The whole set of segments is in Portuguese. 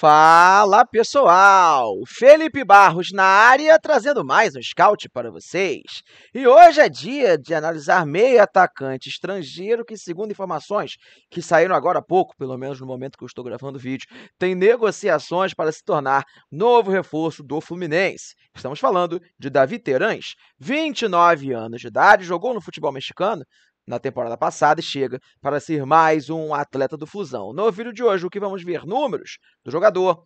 Fala pessoal, Felipe Barros na área trazendo mais um scout para vocês. E hoje é dia de analisar meio atacante estrangeiro que, segundo informações que saíram agora há pouco, pelo menos no momento que eu estou gravando o vídeo, tem negociações para se tornar novo reforço do Fluminense. Estamos falando de Davi Terães, 29 anos de idade, jogou no futebol mexicano, na temporada passada e chega para ser mais um atleta do Fusão. No vídeo de hoje, o que vamos ver? Números do jogador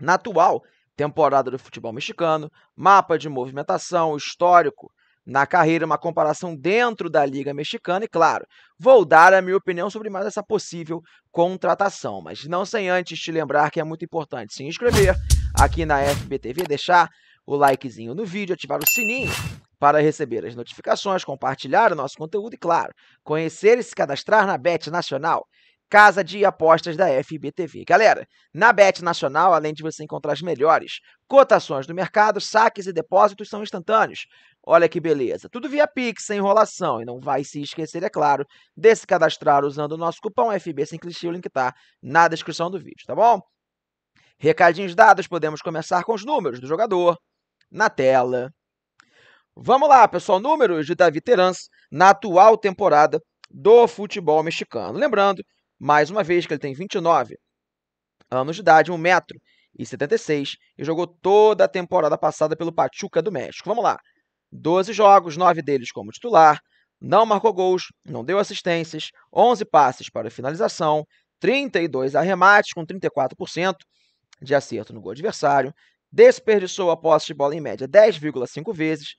na atual temporada do futebol mexicano, mapa de movimentação, histórico na carreira, uma comparação dentro da Liga Mexicana e, claro, vou dar a minha opinião sobre mais essa possível contratação, mas não sem antes te lembrar que é muito importante se inscrever aqui na FBTV, deixar o likezinho no vídeo, ativar o sininho para receber as notificações, compartilhar o nosso conteúdo e, claro, conhecer e se cadastrar na Bet Nacional, casa de apostas da FBTV. Galera, na Bet Nacional, além de você encontrar as melhores cotações do mercado, saques e depósitos são instantâneos. Olha que beleza. Tudo via Pix, sem enrolação. E não vai se esquecer, é claro, de se cadastrar usando o nosso cupom FB sem clichê. O link está na descrição do vídeo, tá bom? Recadinhos dados, podemos começar com os números do jogador, na tela. Vamos lá, pessoal, números de Davi Terans na atual temporada do futebol mexicano. Lembrando, mais uma vez, que ele tem 29 anos de idade, 176 metro e e jogou toda a temporada passada pelo Pachuca do México. Vamos lá. 12 jogos, 9 deles como titular, não marcou gols, não deu assistências, 11 passes para finalização, 32 arremates com 34% de acerto no gol adversário, desperdiçou a posse de bola em média 10,5 vezes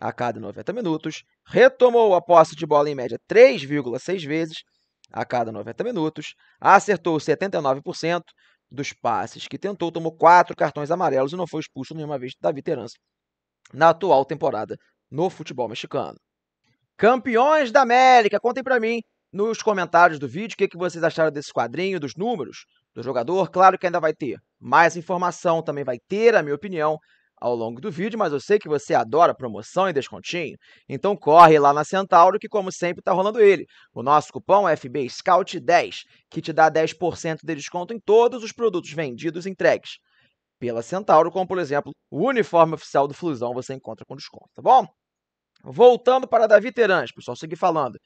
a cada 90 minutos, retomou a posse de bola em média 3,6 vezes a cada 90 minutos, acertou 79% dos passes que tentou, tomou quatro cartões amarelos e não foi expulso nenhuma vez da veterança na atual temporada no futebol mexicano. Campeões da América, contem para mim nos comentários do vídeo o que, que vocês acharam desse quadrinho, dos números do jogador. Claro que ainda vai ter mais informação também vai ter, a minha opinião, ao longo do vídeo, mas eu sei que você adora promoção e descontinho, então corre lá na Centauro que, como sempre, está rolando ele. O nosso cupom é FB Scout 10, que te dá 10% de desconto em todos os produtos vendidos e entregues pela Centauro, como, por exemplo, o uniforme oficial do Flusão você encontra com desconto, tá bom? Voltando para Davi Terans, pessoal, seguir falando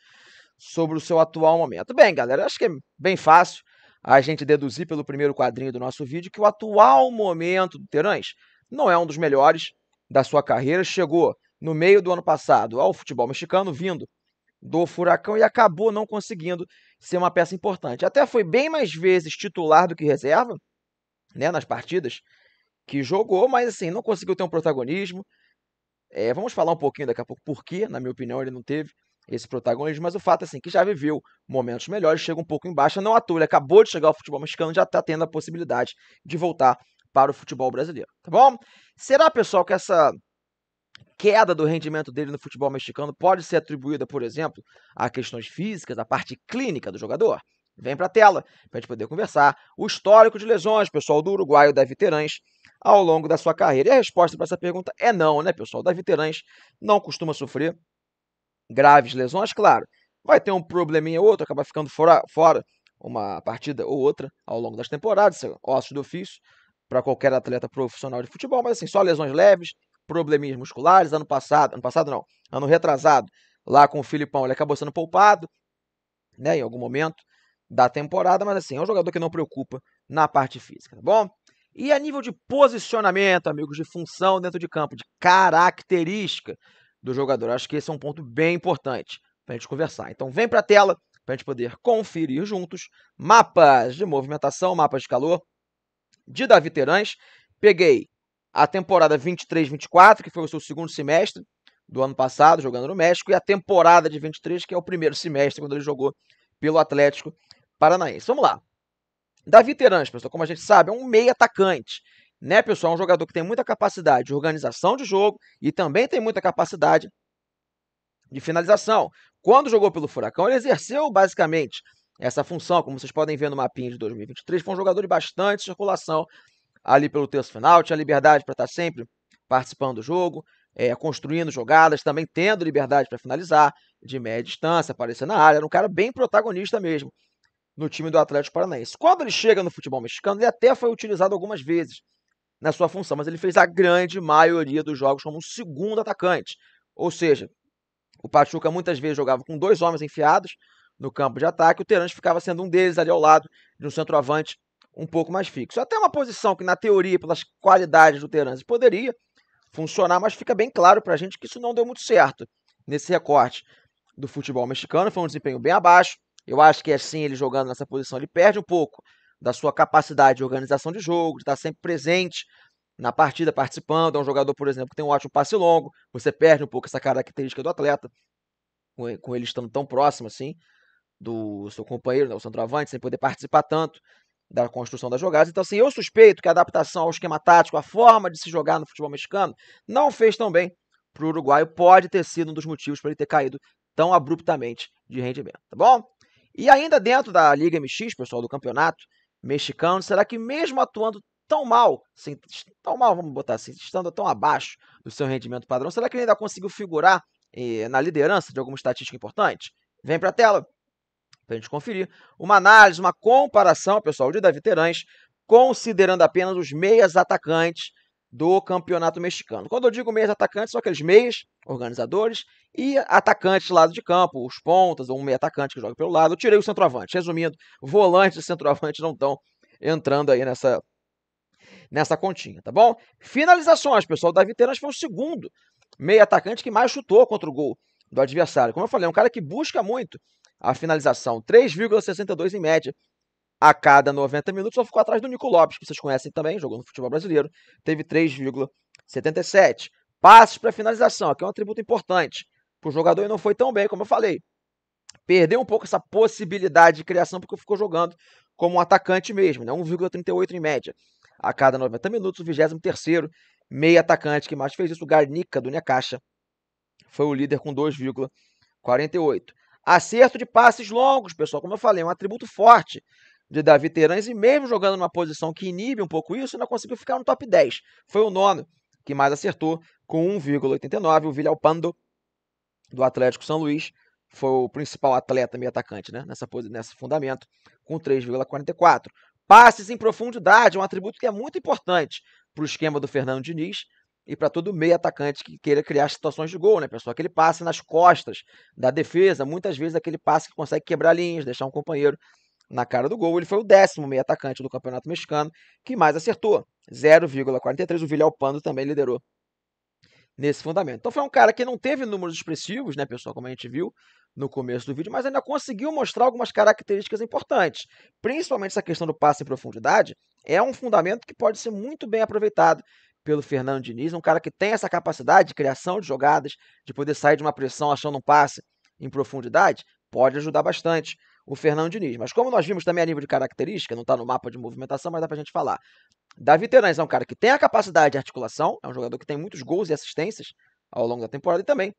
sobre o seu atual momento. Bem, galera, acho que é bem fácil a gente deduzir pelo primeiro quadrinho do nosso vídeo que o atual momento do Terãs não é um dos melhores da sua carreira. Chegou no meio do ano passado ao futebol mexicano, vindo do Furacão e acabou não conseguindo ser uma peça importante. Até foi bem mais vezes titular do que reserva, né, nas partidas que jogou, mas assim, não conseguiu ter um protagonismo. É, vamos falar um pouquinho daqui a pouco por que, na minha opinião, ele não teve esse protagonismo, mas o fato é assim, que já viveu momentos melhores, chega um pouco embaixo, não à toa, ele acabou de chegar ao futebol mexicano, já está tendo a possibilidade de voltar para o futebol brasileiro, tá bom? Será, pessoal, que essa queda do rendimento dele no futebol mexicano pode ser atribuída, por exemplo, a questões físicas, a parte clínica do jogador? Vem para a tela para a gente poder conversar o histórico de lesões, pessoal, do uruguaio Davi Terãs ao longo da sua carreira. E a resposta para essa pergunta é não, né, pessoal? Davi Terãs não costuma sofrer graves lesões, claro, vai ter um probleminha ou outro, acaba ficando fora, fora uma partida ou outra ao longo das temporadas, ossos do ofício para qualquer atleta profissional de futebol, mas assim, só lesões leves, probleminhas musculares. Ano passado, ano passado não, ano retrasado, lá com o Filipão, ele acabou sendo poupado, né, em algum momento da temporada, mas assim, é um jogador que não preocupa na parte física, tá bom? E a nível de posicionamento, amigos, de função dentro de campo, de característica, do jogador. Acho que esse é um ponto bem importante para a gente conversar. Então vem para a tela para a gente poder conferir juntos mapas de movimentação, mapas de calor de Davi Terãs. Peguei a temporada 23-24, que foi o seu segundo semestre do ano passado, jogando no México, e a temporada de 23, que é o primeiro semestre, quando ele jogou pelo Atlético Paranaense. Vamos lá. Davi Terãs, pessoal, como a gente sabe, é um meio atacante né, pessoal? É um jogador que tem muita capacidade de organização de jogo e também tem muita capacidade de finalização. Quando jogou pelo Furacão, ele exerceu basicamente essa função, como vocês podem ver no mapinha de 2023. Foi um jogador de bastante circulação ali pelo terço final, tinha liberdade para estar tá sempre participando do jogo, é, construindo jogadas, também tendo liberdade para finalizar de média distância, aparecer na área. Era um cara bem protagonista mesmo no time do Atlético Paranaense. Quando ele chega no futebol mexicano, ele até foi utilizado algumas vezes na sua função, mas ele fez a grande maioria dos jogos como um segundo atacante. Ou seja, o Pachuca muitas vezes jogava com dois homens enfiados no campo de ataque, o Terence ficava sendo um deles ali ao lado de um centroavante um pouco mais fixo. Até uma posição que, na teoria, pelas qualidades do Terence, poderia funcionar, mas fica bem claro para a gente que isso não deu muito certo nesse recorte do futebol mexicano. Foi um desempenho bem abaixo. Eu acho que assim, ele jogando nessa posição, ele perde um pouco da sua capacidade de organização de jogo, de estar sempre presente na partida, participando. É um jogador, por exemplo, que tem um ótimo passe longo, você perde um pouco essa característica do atleta, com ele estando tão próximo assim do seu companheiro, né, o centroavante, sem poder participar tanto da construção das jogadas. Então, assim, eu suspeito que a adaptação ao esquema tático, a forma de se jogar no futebol mexicano, não fez tão bem para o uruguaio. Pode ter sido um dos motivos para ele ter caído tão abruptamente de rendimento, tá bom? E ainda dentro da Liga MX, pessoal, do campeonato, mexicano. Será que mesmo atuando tão mal, assim, tão mal, vamos botar assim, estando tão abaixo do seu rendimento padrão, será que ele ainda conseguiu figurar eh, na liderança de alguma estatística importante? Vem para a tela para a gente conferir. Uma análise, uma comparação, pessoal, de Davi Terães, considerando apenas os meias atacantes do campeonato mexicano. Quando eu digo meias atacantes, são aqueles meias, organizadores, e atacantes lado de campo, os pontas, ou um meia atacante que joga pelo lado. Eu tirei o centroavante. Resumindo, volantes e centroavante não estão entrando aí nessa, nessa continha, tá bom? Finalizações, pessoal. O Davi Terans foi o segundo meia atacante que mais chutou contra o gol do adversário. Como eu falei, é um cara que busca muito a finalização, 3,62 em média a cada 90 minutos, só ficou atrás do Nico Lopes, que vocês conhecem também, jogou no futebol brasileiro, teve 3,77. Passos para finalização, que é um atributo importante para o jogador e não foi tão bem, como eu falei. Perdeu um pouco essa possibilidade de criação porque ficou jogando como um atacante mesmo, né? 1,38 em média. A cada 90 minutos, o 23º meio atacante que mais fez isso, o Garnica do Necaxa, foi o líder com 2,48. Acerto de passes longos, pessoal, como eu falei, é um atributo forte de Davi Terães, e mesmo jogando numa posição que inibe um pouco isso, ainda conseguiu ficar no top 10. Foi o nono que mais acertou, com 1,89. O Villalpando, do Atlético São Luís, foi o principal atleta meio atacante né? nessa, nesse fundamento, com 3,44. Passes em profundidade, um atributo que é muito importante para o esquema do Fernando Diniz e para todo meio atacante que queira criar situações de gol, né, pessoal? Aquele passe nas costas da defesa, muitas vezes aquele passe que consegue quebrar linhas, deixar um companheiro na cara do gol. Ele foi o décimo meio atacante do Campeonato Mexicano que mais acertou, 0,43. O Villalpando também liderou nesse fundamento. Então foi um cara que não teve números expressivos, né, pessoal, como a gente viu no começo do vídeo, mas ainda conseguiu mostrar algumas características importantes, principalmente essa questão do passe em profundidade, é um fundamento que pode ser muito bem aproveitado pelo Fernando Diniz, um cara que tem essa capacidade de criação de jogadas, de poder sair de uma pressão achando um passe em profundidade, pode ajudar bastante o Fernando Diniz. Mas como nós vimos também a nível de característica, não está no mapa de movimentação, mas dá para a gente falar. Davi Terães é um cara que tem a capacidade de articulação, é um jogador que tem muitos gols e assistências ao longo da temporada e também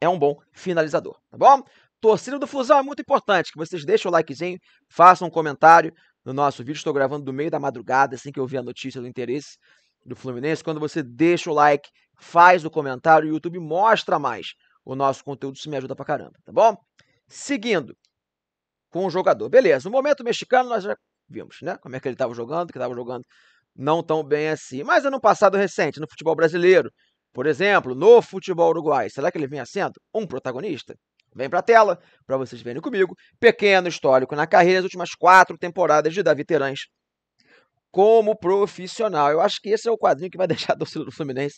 é um bom finalizador, tá bom? Torcida do Fusão é muito importante que vocês deixem o likezinho, façam um comentário no nosso vídeo. Estou gravando do meio da madrugada, assim que eu vi a notícia do interesse do Fluminense. Quando você deixa o like, faz o comentário, o YouTube mostra mais o nosso conteúdo, isso me ajuda pra caramba, tá bom? Seguindo, com o jogador. Beleza, No momento mexicano nós já vimos, né? Como é que ele estava jogando, que estava jogando não tão bem assim. Mas ano passado recente, no futebol brasileiro, por exemplo, no futebol uruguai, será que ele vinha sendo um protagonista? Vem para a tela, para vocês verem comigo. Pequeno histórico na carreira, as últimas quatro temporadas de Davi Terãs como profissional. Eu acho que esse é o quadrinho que vai deixar a torcida do Fluminense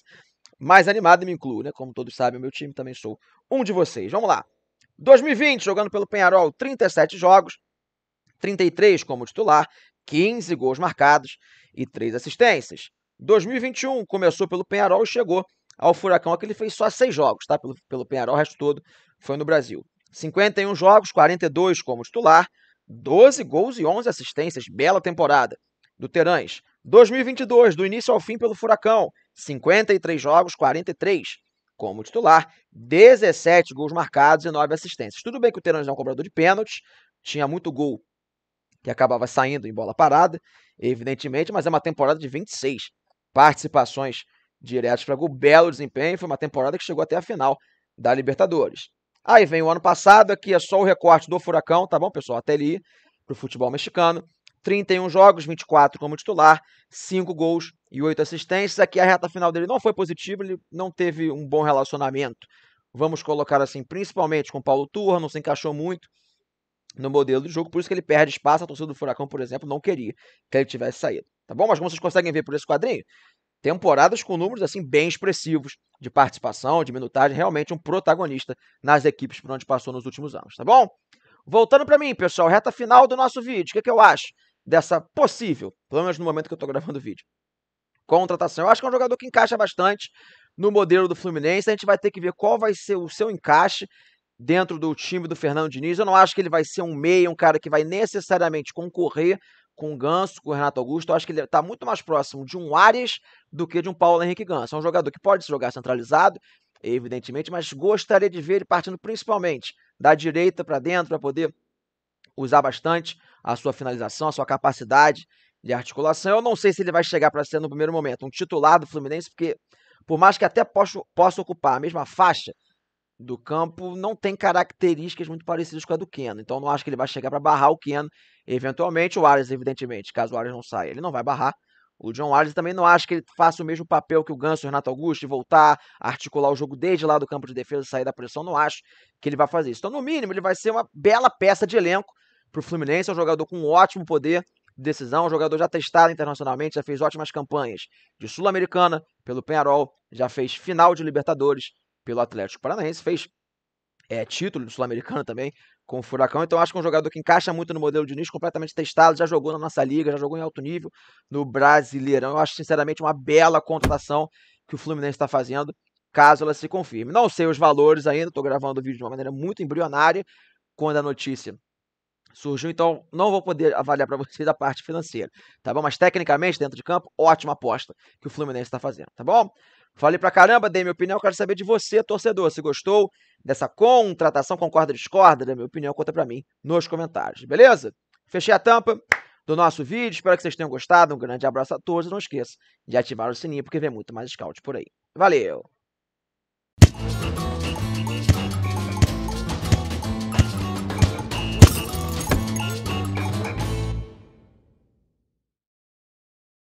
mais animada, me incluo, né? Como todos sabem, meu time também sou um de vocês. Vamos lá. 2020, jogando pelo Penharol, 37 jogos, 33 como titular, 15 gols marcados e 3 assistências. 2021 começou pelo Penharol e chegou ao Furacão, que ele fez só 6 jogos, tá? Pelo, pelo Penharol, o resto todo foi no Brasil. 51 jogos, 42 como titular, 12 gols e 11 assistências, bela temporada do Terãs. 2022, do início ao fim pelo Furacão, 53 jogos, 43 como titular, 17 gols marcados e 9 assistências. Tudo bem que o não é um cobrador de pênaltis, tinha muito gol que acabava saindo em bola parada, evidentemente, mas é uma temporada de 26 participações diretas para gol, belo desempenho, foi uma temporada que chegou até a final da Libertadores. Aí vem o ano passado, aqui é só o recorte do Furacão, tá bom, pessoal? Até ali, para o futebol mexicano. 31 jogos, 24 como titular, 5 gols e 8 assistências. Aqui a reta final dele não foi positiva, ele não teve um bom relacionamento. Vamos colocar assim, principalmente com o Paulo Turra, não se encaixou muito no modelo do jogo, por isso que ele perde espaço. A torcida do Furacão, por exemplo, não queria que ele tivesse saído. Tá bom? Mas como vocês conseguem ver por esse quadrinho, temporadas com números assim bem expressivos de participação, de minutagem, realmente um protagonista nas equipes por onde passou nos últimos anos, tá bom? Voltando para mim, pessoal, reta final do nosso vídeo, o que, é que eu acho? dessa possível, pelo menos no momento que eu estou gravando o vídeo, contratação. Eu acho que é um jogador que encaixa bastante no modelo do Fluminense. A gente vai ter que ver qual vai ser o seu encaixe dentro do time do Fernando Diniz. Eu não acho que ele vai ser um meia, um cara que vai necessariamente concorrer com o Ganso, com o Renato Augusto. Eu acho que ele está muito mais próximo de um Ares do que de um Paulo Henrique Ganso. É um jogador que pode se jogar centralizado, evidentemente, mas gostaria de ver ele partindo principalmente da direita para dentro para poder usar bastante a sua finalização, a sua capacidade de articulação. Eu não sei se ele vai chegar para ser no primeiro momento um titular do Fluminense, porque por mais que até possa, possa ocupar a mesma faixa do campo, não tem características muito parecidas com a do Keno. Então não acho que ele vai chegar para barrar o Keno. Eventualmente o Arias, evidentemente, caso o Arias não saia, ele não vai barrar. O John Arias também não acho que ele faça o mesmo papel que o Ganso e o Renato Augusto, de voltar, articular o jogo desde lá do campo de defesa, sair da pressão, não acho que ele vai fazer isso. Então, no mínimo, ele vai ser uma bela peça de elenco para o Fluminense. É um jogador com um ótimo poder de decisão, um jogador já testado internacionalmente, já fez ótimas campanhas de Sul-Americana pelo Penharol, já fez final de Libertadores pelo Atlético Paranaense, fez é, título de sul americana também com o Furacão. Então acho que é um jogador que encaixa muito no modelo de Diniz, completamente testado, já jogou na nossa liga, já jogou em alto nível no Brasileirão. Eu acho sinceramente uma bela contratação que o Fluminense está fazendo, caso ela se confirme. Não sei os valores ainda, estou gravando o vídeo de uma maneira muito embrionária quando a notícia surgiu, então não vou poder avaliar para vocês a parte financeira, tá bom? Mas tecnicamente, dentro de campo, ótima aposta que o Fluminense está fazendo, tá bom? Falei pra caramba, dei minha opinião, quero saber de você, torcedor, se gostou dessa contratação, concorda, discorda, da minha opinião, conta pra mim nos comentários, beleza? Fechei a tampa do nosso vídeo, espero que vocês tenham gostado, um grande abraço a todos, não esqueça de ativar o sininho, porque vem muito mais scout por aí. Valeu!